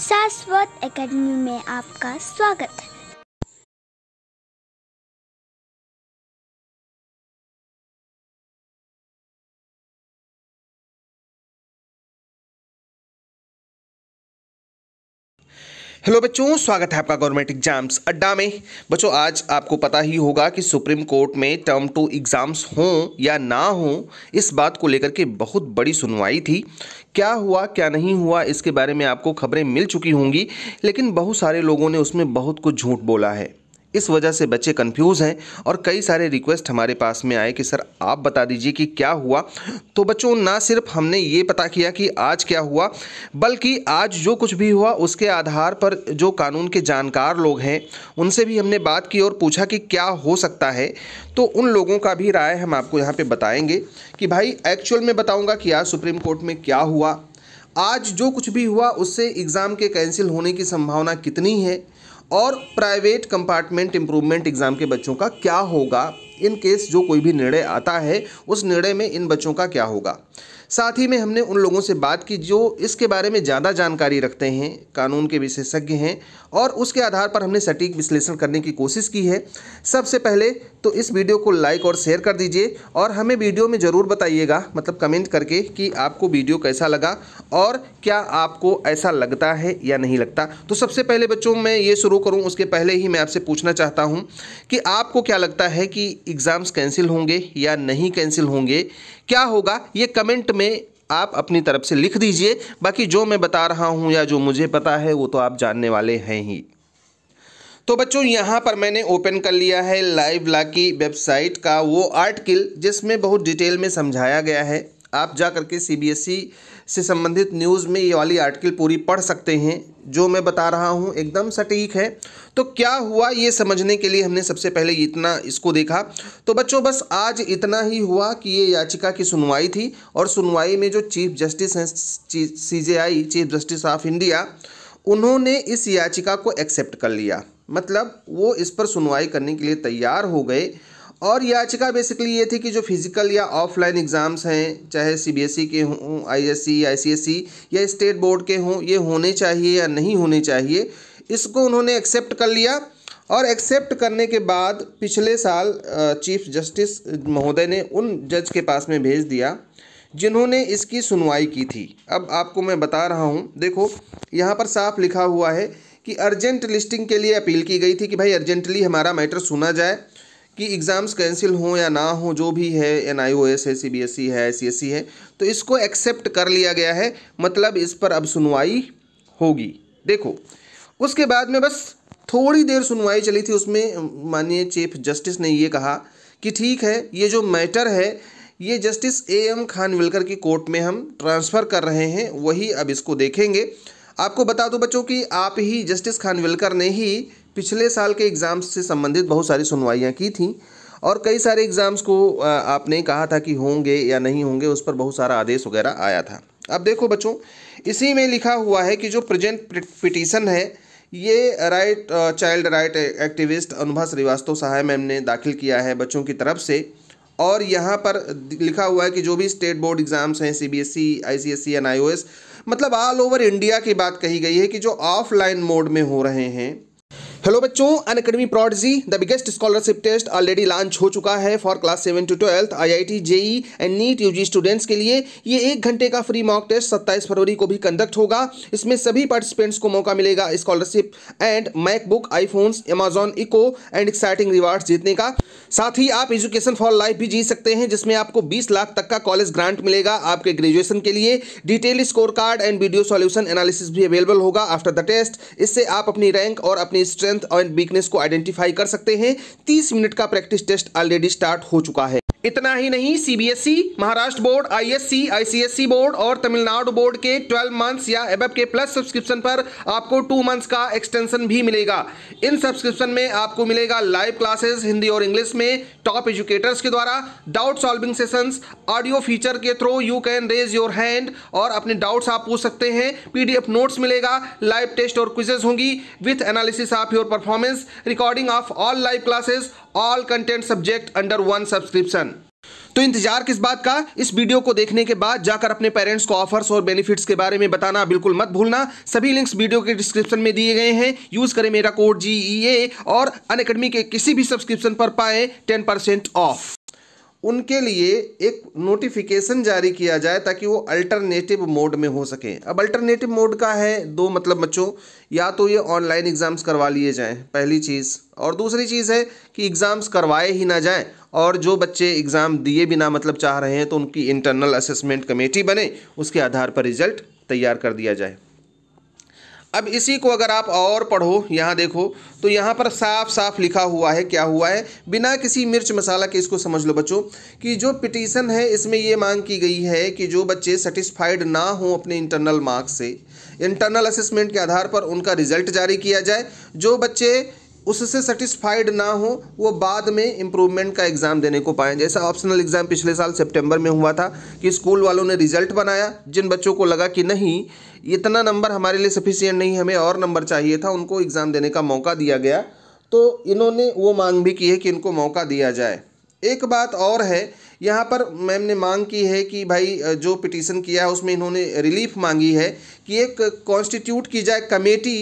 शाश्वत एकेडमी में आपका स्वागत है हेलो बच्चों स्वागत है आपका गवर्नमेंट एग्जाम्स अड्डा में बच्चों आज आपको पता ही होगा कि सुप्रीम कोर्ट में टर्म टू एग्ज़ाम्स हों या ना हों इस बात को लेकर के बहुत बड़ी सुनवाई थी क्या हुआ क्या नहीं हुआ इसके बारे में आपको खबरें मिल चुकी होंगी लेकिन बहुत सारे लोगों ने उसमें बहुत कुछ झूठ बोला है इस वजह से बच्चे कंफ्यूज हैं और कई सारे रिक्वेस्ट हमारे पास में आए कि सर आप बता दीजिए कि क्या हुआ तो बच्चों ना सिर्फ हमने ये पता किया कि आज क्या हुआ बल्कि आज जो कुछ भी हुआ उसके आधार पर जो कानून के जानकार लोग हैं उनसे भी हमने बात की और पूछा कि क्या हो सकता है तो उन लोगों का भी राय हम आपको यहाँ पर बताएँगे कि भाई एक्चुअल में बताऊँगा कि आज सुप्रीम कोर्ट में क्या हुआ आज जो कुछ भी हुआ उससे एग्ज़ाम के कैंसिल होने की संभावना कितनी है और प्राइवेट कंपार्टमेंट इम्प्रूवमेंट एग्ज़ाम के बच्चों का क्या होगा इन केस जो कोई भी निर्णय आता है उस निर्णय में इन बच्चों का क्या होगा साथ ही में हमने उन लोगों से बात की जो इसके बारे में ज़्यादा जानकारी रखते हैं कानून के विशेषज्ञ हैं और उसके आधार पर हमने सटीक विश्लेषण करने की कोशिश की है सबसे पहले तो इस वीडियो को लाइक और शेयर कर दीजिए और हमें वीडियो में ज़रूर बताइएगा मतलब कमेंट करके कि आपको वीडियो कैसा लगा और क्या आपको ऐसा लगता है या नहीं लगता तो सबसे पहले बच्चों मैं ये शुरू करूँ उसके पहले ही मैं आपसे पूछना चाहता हूँ कि आपको क्या लगता है कि एग्ज़ाम्स कैंसिल होंगे या नहीं कैंसिल होंगे क्या होगा ये कमेंट में आप अपनी तरफ से लिख दीजिए बाकी जो मैं बता रहा हूँ या जो मुझे पता है वो तो आप जानने वाले हैं ही तो बच्चों यहाँ पर मैंने ओपन कर लिया है लाइव ला की वेबसाइट का वो आर्टिकल जिसमें बहुत डिटेल में समझाया गया है आप जा करके C B S E e से संबंधित न्यूज़ में ये वाली आर्टिकल पूरी पढ़ सकते हैं जो मैं बता रहा हूँ एकदम सटीक है तो क्या हुआ ये समझने के लिए हमने सबसे पहले इतना इसको देखा तो बच्चों बस आज इतना ही हुआ कि ये याचिका की सुनवाई थी और सुनवाई में जो चीफ जस्टिस हैं C J I chief justice of India उन्होंने इस याचिका को एक्सेप्ट कर लिया मतलब वो इस पर सुनवाई करने के लिए तैयार हो गए और याचिका बेसिकली ये थी कि जो फिज़िकल या ऑफलाइन एग्ज़ाम्स हैं चाहे सीबीएसई e के हों आईएससी आईसीएसई e, e या स्टेट बोर्ड के हों ये होने चाहिए या नहीं होने चाहिए इसको उन्होंने एक्सेप्ट कर लिया और एक्सेप्ट करने के बाद पिछले साल चीफ जस्टिस महोदय ने उन जज के पास में भेज दिया जिन्होंने इसकी सुनवाई की थी अब आपको मैं बता रहा हूँ देखो यहाँ पर साफ लिखा हुआ है कि अर्जेंट लिस्टिंग के लिए अपील की गई थी कि भाई अर्जेंटली हमारा मैटर सुना जाए कि एग्ज़ाम्स कैंसिल हों या ना हो जो भी है एन आई ओ एस है सी बी एस ई है आई सी एस ई है तो इसको एक्सेप्ट कर लिया गया है मतलब इस पर अब सुनवाई होगी देखो उसके बाद में बस थोड़ी देर सुनवाई चली थी उसमें माननीय चीफ जस्टिस ने ये कहा कि ठीक है ये जो मैटर है ये जस्टिस ए एम खानविलकर की कोर्ट में हम ट्रांसफ़र कर रहे हैं वही अब इसको देखेंगे आपको बता दूं बच्चों कि आप ही जस्टिस खानविलकर ने ही पिछले साल के एग्ज़ाम्स से संबंधित बहुत सारी सुनवाइयाँ की थी और कई सारे एग्ज़ाम्स को आपने कहा था कि होंगे या नहीं होंगे उस पर बहुत सारा आदेश वगैरह आया था अब देखो बच्चों इसी में लिखा हुआ है कि जो प्रेजेंट पिटीशन है ये right child right activist Anubha Srivastava Sahay ma'am ने दाखिल किया है बच्चों की तरफ से और यहाँ पर लिखा हुआ है कि जो भी स्टेट बोर्ड एग्ज़ाम्स हैं C B S E I C S C N I O S मतलब ऑल ओवर इंडिया की बात कही गई है कि जो ऑफलाइन मोड में हो रहे हैं हेलो बच्चों Unacademy prodigy the biggest scholarship test already launch हो चुका है for class seven to twelfth IIT JEE and NEET UG students के लिए ये एक घंटे का फ्री मॉक टेस्ट 27 फरवरी को भी कंडक्ट होगा इसमें सभी पार्टिसिपेंट्स को मौका मिलेगा scholarship and MacBook iPhones Amazon Echo and exciting reward जीतने का साथ ही आप एजुकेशन फॉर लाइफ भी जीत सकते हैं जिसमें आपको बीस लाख तक का कॉलेज ग्रांट मिलेगा आपके ग्रेजुएशन के लिए detail score card and video solution analysis भी अवेलेबल होगा आफ्टर द टेस्ट इससे आप अपनी रैंक और अपनी स्ट्रेस स्ट्रेंथ एंड वीकनेस को आइडेंटिफाई कर सकते हैं तीस मिनट का प्रैक्टिस टेस्ट ऑलरेडी स्टार्ट हो चुका है इतना ही नहीं CBSE e, Maharashtra board ISC ICSE e board और तमिलनाडु बोर्ड के 12 मंथ्स या एब के प्लस सब्सक्रिप्शन पर आपको टू मंथ्स का एक्सटेंशन भी मिलेगा इन सब्सक्रिप्शन में आपको मिलेगा लाइव क्लासेस हिंदी और इंग्लिश में टॉप एजुकेटर्स के द्वारा doubt solving sessions audio feature के through you can raise your hand और अपने डाउट्स आप पूछ सकते हैं पीडीएफ नोट्स मिलेगा लाइव टेस्ट और क्विजेज होंगी with analysis of your performance recording of all live classes all content subject under one subscription तो इंतजार किस बात का इस वीडियो को देखने के बाद जाकर अपने पेरेंट्स को ऑफर्स और बेनिफिट्स के बारे में बताना बिल्कुल मत भूलना सभी लिंक्स वीडियो के डिस्क्रिप्शन में दिए गए हैं यूज करें मेरा कोड जी ई ए और अन के किसी भी सब्सक्रिप्शन पर पाए टेन परसेंट ऑफ उनके लिए एक नोटिफिकेशन जारी किया जाए ताकि वो अल्टरनेटिव मोड में हो सकें अब अल्टरनेटिव मोड का है दो मतलब बच्चों या तो ये ऑनलाइन एग्ज़ाम्स करवा लिए जाएं पहली चीज़ और दूसरी चीज़ है कि एग्ज़ाम्स करवाए ही ना जाएं और जो बच्चे एग्ज़ाम दिए बिना मतलब चाह रहे हैं तो उनकी इंटरनल असेसमेंट कमेटी बने उसके आधार पर रिजल्ट तैयार कर दिया जाए अब इसी को अगर आप और पढ़ो यहाँ देखो तो यहाँ पर साफ साफ लिखा हुआ है क्या हुआ है बिना किसी मिर्च मसाला के इसको समझ लो बच्चों कि जो पिटीशन है इसमें ये मांग की गई है कि जो बच्चे सेटिस्फाइड ना हों अपने इंटरनल मार्क्स से इंटरनल असेसमेंट के आधार पर उनका रिजल्ट जारी किया जाए जो बच्चे उससे सेटिस्फाइड ना हो वो बाद में इम्प्रूवमेंट का एग्ज़ाम देने को पाएँ जैसा ऑप्शनल एग्ज़ाम पिछले साल सितंबर में हुआ था कि स्कूल वालों ने रिजल्ट बनाया जिन बच्चों को लगा कि नहीं इतना नंबर हमारे लिए सफिशियंट नहीं हमें और नंबर चाहिए था उनको एग्ज़ाम देने का मौका दिया गया तो इन्होंने वो मांग भी की है कि इनको मौका दिया जाए एक बात और है यहाँ पर मैम ने मांग की है कि भाई जो पिटीशन किया है उसमें इन्होंने रिलीफ मांगी है कि एक कॉन्स्टिट्यूट की जाए कमेटी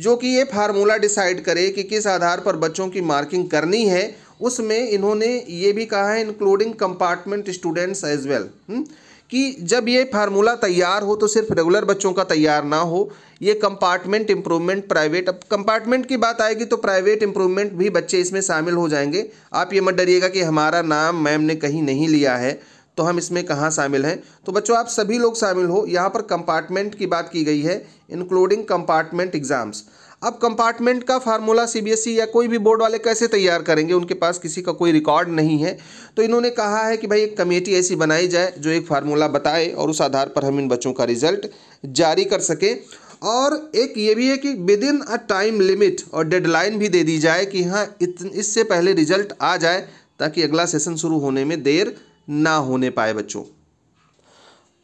जो कि ये फार्मूला डिसाइड करे कि किस आधार पर बच्चों की मार्किंग करनी है उसमें इन्होंने ये भी कहा है including compartment students as well कि जब ये फार्मूला तैयार हो तो सिर्फ रेगुलर बच्चों का तैयार ना हो ये कंपार्टमेंट इम्प्रूवमेंट प्राइवेट अब कंपार्टमेंट की बात आएगी तो प्राइवेट इम्प्रूवमेंट भी बच्चे इसमें शामिल हो जाएंगे आप ये मत डरिएगा कि हमारा नाम मैम ने कहीं नहीं लिया है तो हम इसमें कहाँ शामिल हैं तो बच्चों आप सभी लोग शामिल हो यहाँ पर कंपार्टमेंट की बात की गई है इंक्लूडिंग कंपार्टमेंट एग्जाम्स अब कंपार्टमेंट का फार्मूला सीबीएसई e या कोई भी बोर्ड वाले कैसे तैयार करेंगे उनके पास किसी का कोई रिकॉर्ड नहीं है तो इन्होंने कहा है कि भाई एक कमेटी ऐसी बनाई जाए जो एक फार्मूला बताए और उस आधार पर हम इन बच्चों का रिजल्ट जारी कर सकें और एक ये भी है कि within a time limit और डेडलाइन भी दे दी जाए कि हाँ इससे पहले रिजल्ट आ जाए ताकि अगला सेशन शुरू होने में देर ना होने पाए बच्चों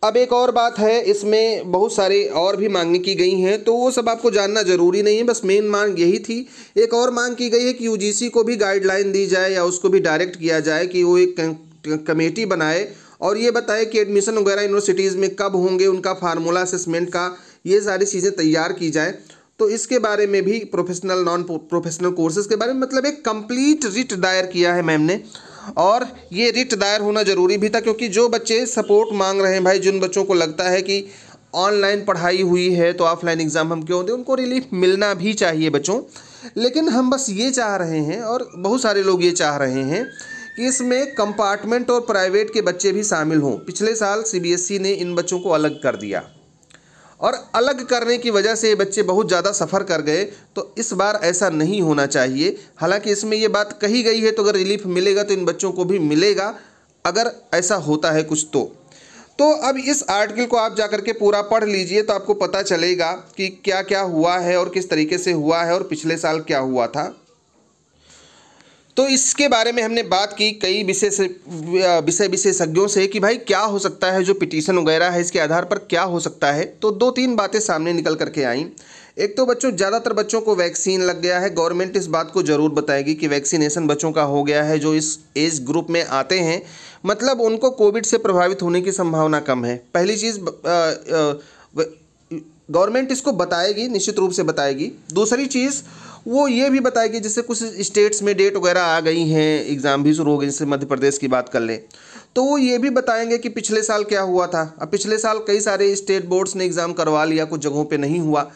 अब एक और बात है इसमें बहुत सारे और भी मांगे की गई हैं तो वो सब आपको जानना ज़रूरी नहीं है बस मेन मांग यही थी एक और मांग की गई है कि यूजीसी को भी गाइडलाइन दी जाए या उसको भी डायरेक्ट किया जाए कि वो एक कमेटी बनाए और ये बताए कि एडमिशन वगैरह यूनिवर्सिटीज़ में कब होंगे उनका फार्मूला असेसमेंट का ये सारी चीज़ें तैयार की जाएँ तो इसके बारे में भी प्रोफेशनल नॉन प्रोफेशनल कोर्सेज के बारे में मतलब एक कंप्लीट रिट दायर किया है मैम ने और ये रिट दायर होना ज़रूरी भी था क्योंकि जो बच्चे सपोर्ट मांग रहे हैं भाई जिन बच्चों को लगता है कि ऑनलाइन पढ़ाई हुई है तो ऑफलाइन एग्ज़ाम हम क्यों दें उनको रिलीफ मिलना भी चाहिए बच्चों लेकिन हम बस ये चाह रहे हैं और बहुत सारे लोग ये चाह रहे हैं कि इसमें कंपार्टमेंट और प्राइवेट के बच्चे भी शामिल हों पिछले साल सीबीएसई e ने इन बच्चों को अलग कर दिया और अलग करने की वजह से ये बच्चे बहुत ज़्यादा सफ़र कर गए तो इस बार ऐसा नहीं होना चाहिए हालांकि इसमें ये बात कही गई है तो अगर रिलीफ मिलेगा तो इन बच्चों को भी मिलेगा अगर ऐसा होता है कुछ तो तो अब इस आर्टिकल को आप जाकर के पूरा पढ़ लीजिए तो आपको पता चलेगा कि क्या क्या हुआ है और किस तरीके से हुआ है और पिछले साल क्या हुआ था तो इसके बारे में हमने बात की कई विशेष विषय विशेषज्ञों से कि भाई क्या हो सकता है जो पिटीशन वगैरह है इसके आधार पर क्या हो सकता है तो दो तीन बातें सामने निकल करके आईं एक तो बच्चों ज़्यादातर बच्चों को वैक्सीन लग गया है गवर्नमेंट इस बात को ज़रूर बताएगी कि वैक्सीनेशन बच्चों का हो गया है जो इस एज ग्रुप में आते हैं मतलब उनको कोविड से प्रभावित होने की संभावना कम है पहली चीज़ गवर्नमेंट इसको बताएगी निश्चित रूप से बताएगी दूसरी चीज़ वो ये भी बताएगी जैसे कुछ स्टेट्स में डेट वगैरह आ गई हैं एग्ज़ाम भी शुरू हो गई जैसे मध्य प्रदेश की बात कर लें तो वो ये भी बताएंगे कि पिछले साल क्या हुआ था अब पिछले साल कई सारे स्टेट बोर्ड्स ने एग्ज़ाम करवा लिया कुछ जगहों पर नहीं हुआ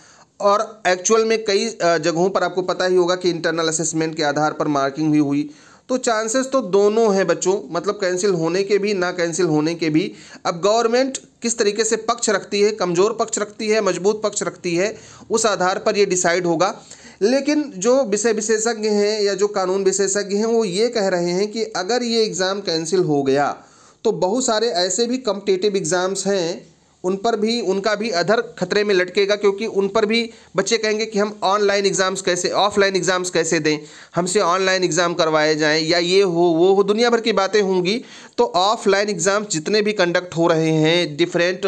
और एक्चुअल में कई जगहों पर आपको पता ही होगा कि इंटरनल असेसमेंट के आधार पर मार्किंग भी हुई तो चांसेस तो दोनों हैं बच्चों मतलब कैंसिल होने के भी ना कैंसिल होने के भी अब गवर्नमेंट किस तरीके से पक्ष रखती है कमज़ोर पक्ष रखती है मजबूत पक्ष रखती है उस आधार पर ये डिसाइड होगा लेकिन जो विषय विशेषज्ञ हैं या जो कानून विशेषज्ञ हैं वो ये कह रहे हैं कि अगर ये एग्ज़ाम कैंसिल हो गया तो बहुत सारे ऐसे भी कम्पटेटिव एग्ज़ाम्स हैं उन पर भी उनका भी अधर खतरे में लटकेगा क्योंकि उन पर भी बच्चे कहेंगे कि हम ऑनलाइन एग्ज़ाम्स कैसे ऑफलाइन एग्ज़ाम्स कैसे दें हमसे ऑनलाइन एग्ज़ाम करवाए जाएँ या ये हो वो हो दुनिया भर की बातें होंगी तो ऑफलाइन एग्ज़ाम्स जितने भी कंडक्ट हो रहे हैं डिफरेंट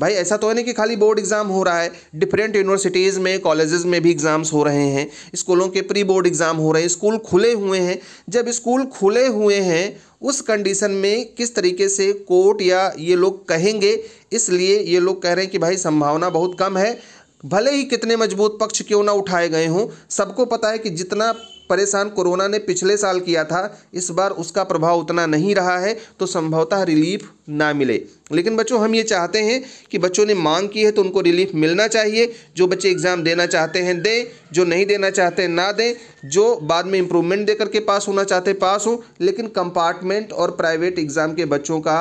भाई ऐसा तो है नहीं कि खाली बोर्ड एग्ज़ाम हो रहा है डिफरेंट यूनिवर्सिटीज़ में कॉलेजेस में भी एग्ज़ाम्स हो रहे हैं स्कूलों के प्री बोर्ड एग्ज़ाम हो रहे हैं स्कूल खुले हुए हैं जब स्कूल खुले हुए हैं उस कंडीशन में किस तरीके से कोर्ट या ये लोग कहेंगे इसलिए ये लोग कह रहे हैं कि भाई संभावना बहुत कम है भले ही कितने मजबूत पक्ष क्यों ना उठाए गए हों सबको पता है कि जितना परेशान कोरोना ने पिछले साल किया था इस बार उसका प्रभाव उतना नहीं रहा है तो संभवतः रिलीफ ना मिले लेकिन बच्चों हम ये चाहते हैं कि बच्चों ने मांग की है तो उनको रिलीफ मिलना चाहिए जो बच्चे एग्ज़ाम देना चाहते हैं दें जो नहीं देना चाहते हैं ना दें जो बाद में इम्प्रूवमेंट दे करके पास होना चाहते पास हों लेकिन कंपार्टमेंट और प्राइवेट एग्ज़ाम के बच्चों का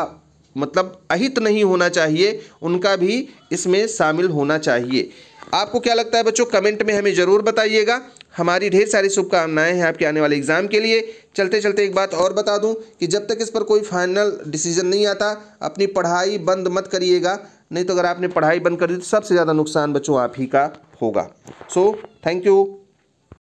मतलब अहित नहीं होना चाहिए उनका भी इसमें शामिल होना चाहिए आपको क्या लगता है बच्चों कमेंट में हमें ज़रूर बताइएगा हमारी ढेर सारी शुभकामनाएं हैं आपके आने वाले एग्ज़ाम के लिए चलते चलते एक बात और बता दूं कि जब तक इस पर कोई फाइनल डिसीजन नहीं आता अपनी पढ़ाई बंद मत करिएगा नहीं तो अगर आपने पढ़ाई बंद कर दी तो सबसे ज़्यादा नुकसान बच्चों आप ही का होगा सो थैंक यू